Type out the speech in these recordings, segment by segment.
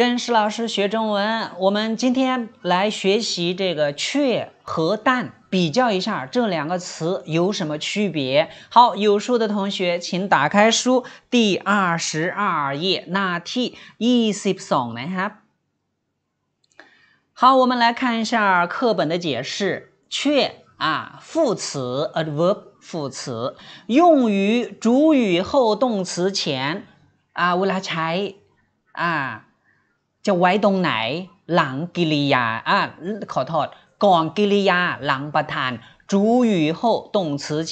跟石老师学中文，我们今天来学习这个“却”和“但”，比较一下这两个词有什么区别。好，有书的同学请打开书第二十二页。那 T E i P S O N 呢？哈。好，我们来看一下课本的解释。“却”啊，副词，adverb，副词，用于主语后动词前啊，为了才啊。จะไว้ตรงไหนหลังกิริยาอ่ะขอถอดก่อนกิริยาหลังประธาน主语后动词前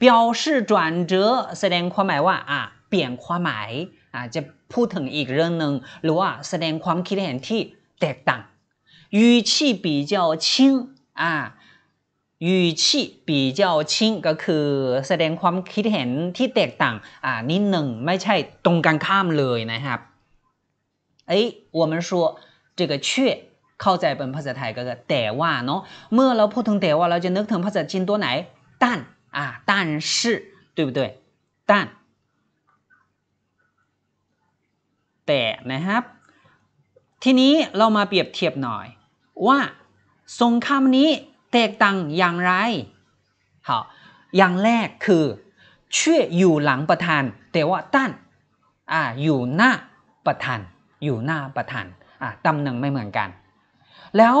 表示转折แสดงความหมายว่าอ่ะเปลี่ยนความหมายอ่ะจะพูดถึงอีกเรื่องหนึ่งหรือว่าแสดงความคิดเห็นที่แตกต่าง语气比较轻อ่ะ语气比较轻ก็คือแสดงความคิดเห็นที่แตกต่างอ่ะนิดหนึ่งไม่ใช่ตรงกันข้ามเลยนะครับ哎，我们说这个却เข้าใจเป็นภาษาไทยก็คือแต่ว่าเนาะเมื่อเราพูดถึงแต่ว่าเราจะนึกถึงภาษาจีนตัวไหน但อ่า但是对不对但แต่นะครับ ทีนี้เรามาเปรียบเทียบหน่อย ว่าสงคำนี้แตกต่างอย่างไร好อย่างแรกคือเชื่ออยู่หลังประธานแต่ว่าตั้นอ่าอยู่หน้าประธานอยู่หน้าประธานอ่ะตำแหน่งไม่เหมือนกัน แล้ว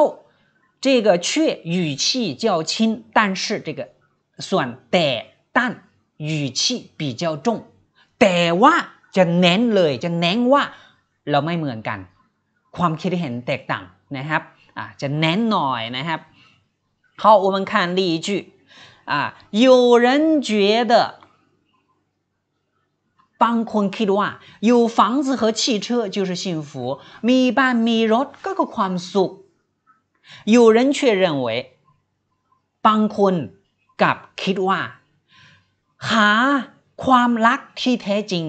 这个却语气较轻但是这个ส่วนแต่ตั้语气比较重แต่ว่าจะเน้นเลย จะเน้นว่าเราไม่เหมือนกัน ความคิดเห็นแตกต่างนะครับอ่ะจะเน้นหน่อยนะครับ好我们看例句啊有人觉得บางคนคิดว่า อยู่房子和汽车就是幸福มีบ้านมีรถก็คือความสุข有人却认为บางคนกับคิดว่า หา ความรักที่แท้จริง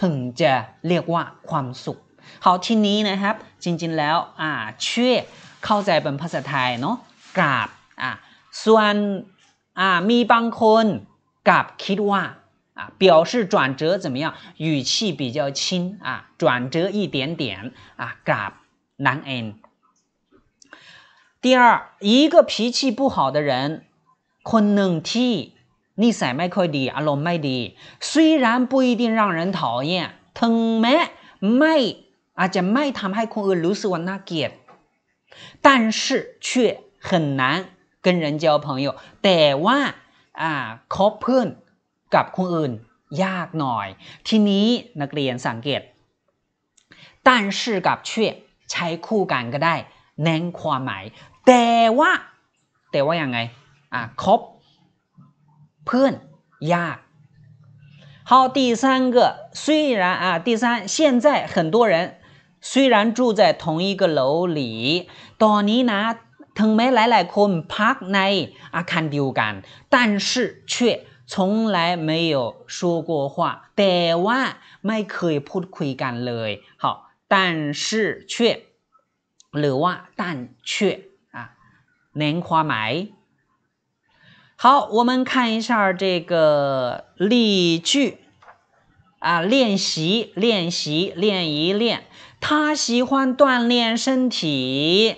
ถึงจะเรียกว่าความสุขเขาที่นี้นะครับจริง ๆแล้วอ่าเชื่อเข้าใจเป็นภาษาไทยเนาะกราบอ่าส่วนอ่ามีบางคนกับคิดว่า啊，表示转折怎么样？语气比较轻啊，转折一点点啊。Gah，难 n。第二，一个脾气不好的人，可能替你善卖快递啊，老卖的，虽然不一定让人讨厌，通卖卖，啊，且卖他卖空俄罗斯往那给？但是却很难跟人交朋友。得万啊，靠碰。กับคนอื่นยากหน่อย ทีนี้นักเรียนสังเกตแต่ชื่อกับเชื่อใช้คู่กันก็ได้แน้นความหมาย แต่ว่า แต่ว่าอย่างไงอ่ะคบเพื่อนยาก好，第三个，虽然啊，第三，现在很多人虽然住在同一个楼里，ตอนนี้นะถึงแม้หลาย ๆ คนพักในอาคารเดียวกัน，但是却从来没有说过话，百万麦克也破得亏干了哎，好，但是却了哇，但却啊，能花买。好，我们看一下这个例句啊，练习练习练一练，他喜欢锻炼身体，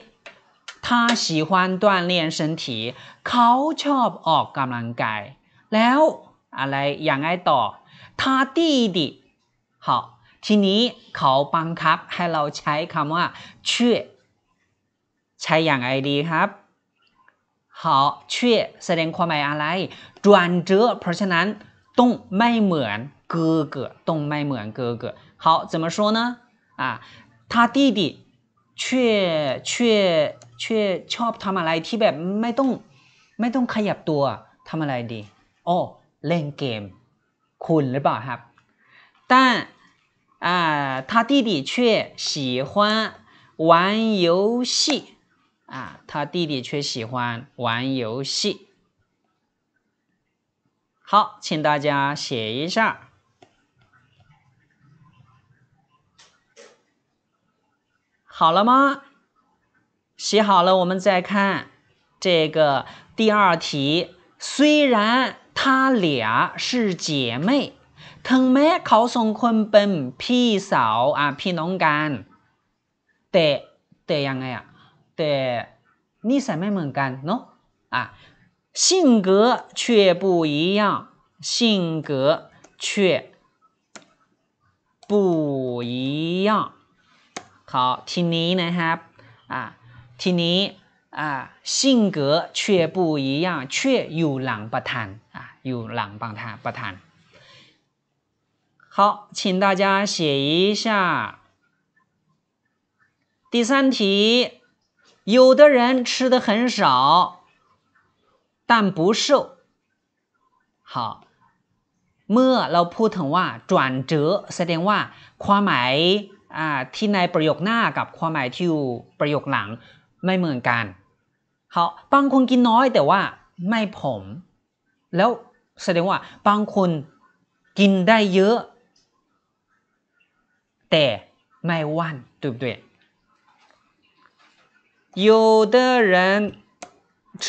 他喜欢锻炼身体，culture 哦，干嘛改？แล้วอะไรอย่างไรต่อทาตีดิ好ทีนี้เขาบังคับให้เราใช้คำว่าเชื่อใช้อย่างไรดีครับ好เชื่อแสดงความหมายอะไร จวนเจอเพราะฉะนั้น ต้องไม่เหมือนกอต้องไม่เหมือน哥哥好怎么说呢อ่า他弟弟却却却ชอบทำอะไรที่แบบ ไม่ต้องไม่ต้องขยับตัวทำอะไรดี哦，玩 game，你呢吧？哈，但啊，他弟弟却喜欢玩游戏啊，他弟弟却喜欢玩游戏。好，请大家写一下，好了吗？写好了，我们再看这个第二题，虽然。她俩是姐妹，同埋考上昆本、披少啊、披龙干，对对样的呀？对，你是没么干喏啊？性格却不一样，性格却不一样。好，听你呢哈啊，听你啊，性格却不一样，却有两不谈。อยู่หลังประธานประธาน好，请大家写一下。第三题，有的人吃的很少，但不瘦。好，เมื่อเราพูดถึงว่าจวนเจอแสดงว่าความหมายที่ในประโยคหน้ากับความหมายที่อยู่ประโยคหลังไม่เหมือนกันเขาบางคนกินน้อยแต่ว่าไม่ผมแล้วแสดงว่าบางคนกินได้เยอะแต่ไม่ว่าน，对不对？有的人吃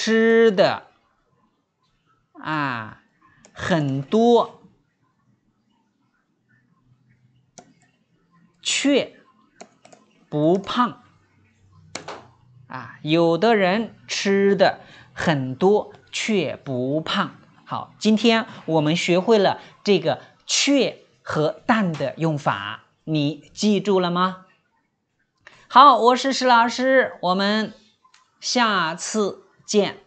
的啊很多，却不胖啊。有的人吃的很多却不胖。好，今天我们学会了这个“却”和“但”的用法，你记住了吗？好，我是石老师，我们下次见。